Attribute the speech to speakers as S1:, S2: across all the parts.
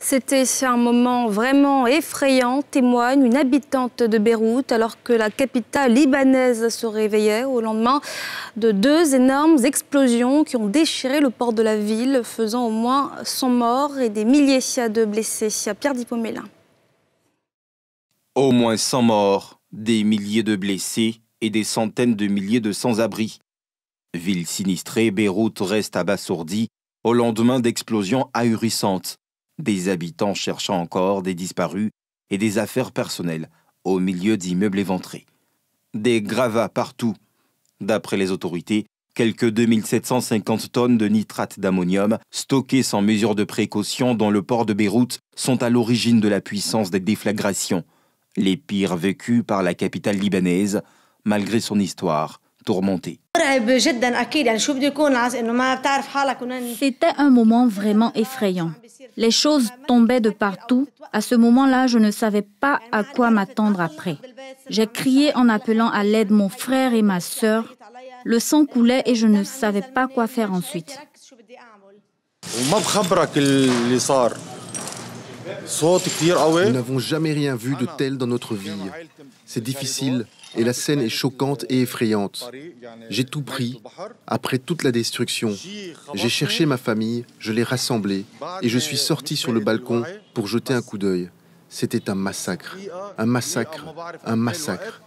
S1: C'était un moment vraiment effrayant, témoigne une habitante de Beyrouth, alors que la capitale libanaise se réveillait au lendemain de deux énormes explosions qui ont déchiré le port de la ville, faisant au moins 100 morts et des milliers de blessés. Pierre Dipomélin.
S2: Au moins 100 morts, des milliers de blessés et des centaines de milliers de sans-abri. Ville sinistrée, Beyrouth reste abasourdie au lendemain d'explosions ahurissantes des habitants cherchant encore des disparus et des affaires personnelles au milieu d'immeubles éventrés. Des gravats partout. D'après les autorités, quelques 2750 tonnes de nitrate d'ammonium, stockées sans mesure de précaution dans le port de Beyrouth, sont à l'origine de la puissance des déflagrations, les pires vécues par la capitale libanaise, malgré son histoire tourmentée.
S3: C'était un moment vraiment effrayant. Les choses tombaient de partout. À ce moment-là, je ne savais pas à quoi m'attendre après. J'ai crié en appelant à l'aide mon frère et ma sœur. Le sang coulait et je ne savais pas quoi faire ensuite.
S4: Ah Nous n'avons jamais rien vu de tel dans notre vie. C'est difficile et la scène est choquante et effrayante. J'ai tout pris après toute la destruction. J'ai cherché ma famille, je l'ai rassemblée et je suis sorti sur le balcon pour jeter un coup d'œil. C'était un massacre, un massacre, un massacre.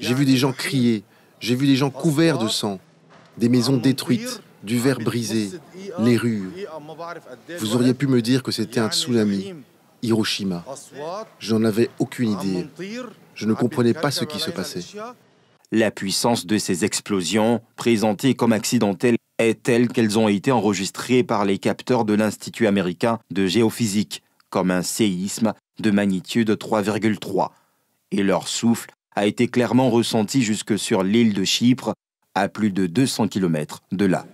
S4: J'ai vu des gens crier, j'ai vu des gens couverts de sang, des maisons détruites, du verre brisé, les rues. Vous auriez pu me dire que c'était un tsunami, Hiroshima. Je n'en avais aucune idée. Je ne comprenais pas ce qui se passait.
S2: La puissance de ces explosions, présentées comme accidentelles, est telle qu'elles ont été enregistrées par les capteurs de l'Institut américain de géophysique comme un séisme de magnitude 3,3, et leur souffle a été clairement ressenti jusque sur l'île de Chypre, à plus de 200 km de là.